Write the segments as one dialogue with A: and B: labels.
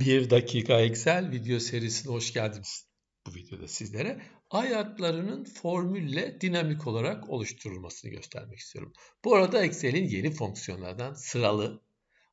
A: 1 dakika Excel video serisine hoş geldiniz. Bu videoda sizlere ayaklarının formülle dinamik olarak oluşturulmasını göstermek istiyorum. Bu arada Excel'in yeni fonksiyonlardan sıralı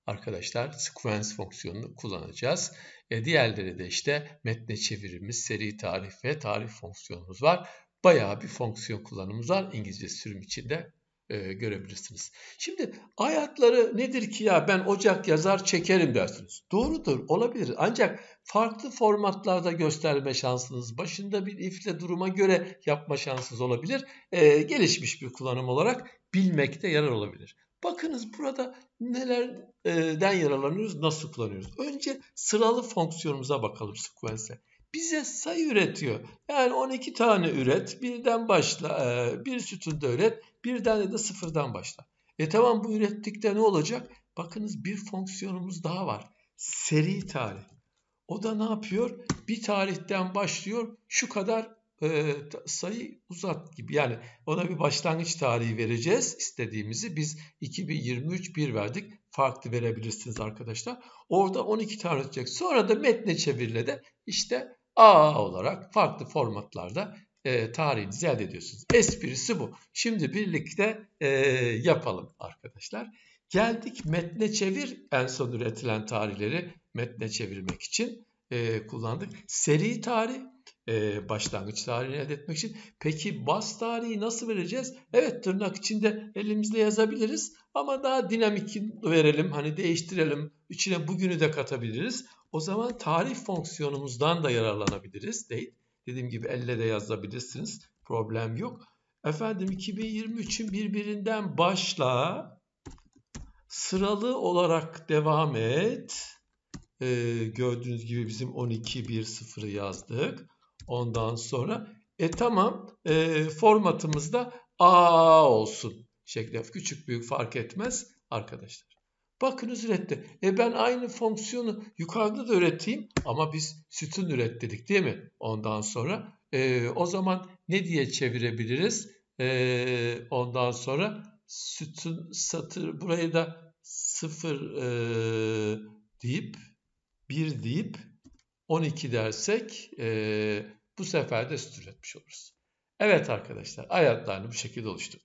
A: arkadaşlar sequence fonksiyonunu kullanacağız. E diğerleri de işte metne çevirimiz, seri tarif ve tarif fonksiyonumuz var. Bayağı bir fonksiyon kullanımımız var. İngilizce sürüm içinde e, görebilirsiniz. Şimdi ayatları nedir ki ya ben Ocak yazar çekerim dersiniz. Doğrudur olabilir ancak farklı formatlarda gösterme şansınız başında bir ifle duruma göre yapma şansınız olabilir. E, gelişmiş bir kullanım olarak bilmekte yarar olabilir. Bakınız burada nelerden yararlanıyoruz, nasıl kullanıyoruz. Önce sıralı fonksiyonumuza bakalım sequence'e bize sayı üretiyor. Yani 12 tane üret, birden başla, e, bir sütunda üret, birden ya da sıfırdan başla. E tamam bu ürettikte ne olacak? Bakınız bir fonksiyonumuz daha var. Seri tarih. O da ne yapıyor? Bir tarihten başlıyor şu kadar e, sayı uzat gibi. Yani ona bir başlangıç tarihi vereceğiz istediğimizi. Biz 2023 1 verdik. Farklı verebilirsiniz arkadaşlar. Orada 12 tane ötecek. Sonra da metne çevirile de işte AA olarak farklı formatlarda e, tarihinizi elde ediyorsunuz. Esprisi bu. Şimdi birlikte e, yapalım arkadaşlar. Geldik metne çevir en son üretilen tarihleri metne çevirmek için e, kullandık. Seri tarih e, başlangıç tarihini elde etmek için. Peki bas tarihi nasıl vereceğiz? Evet tırnak içinde elimizle yazabiliriz ama daha dinamik verelim, hani değiştirelim, İçine bugünü de katabiliriz. O zaman tarih fonksiyonumuzdan da yararlanabiliriz. Değil. Dediğim gibi elle de yazabilirsiniz. Problem yok. Efendim 2023'ün birbirinden başla sıralı olarak devam et. Ee, gördüğünüz gibi bizim 12.1.0'ı yazdık. Ondan sonra e tamam e, formatımızda A olsun şeklinde küçük büyük fark etmez arkadaşlar. Bakınız üretti. E ben aynı fonksiyonu yukarıda da üreteyim ama biz sütun üret dedik değil mi? Ondan sonra e, o zaman ne diye çevirebiliriz? E, ondan sonra sütun satır burayı da sıfır e, deyip bir deyip 12 dersek e, bu sefer de süt üretmiş oluruz. Evet arkadaşlar ayatlarını bu şekilde oluşturduk.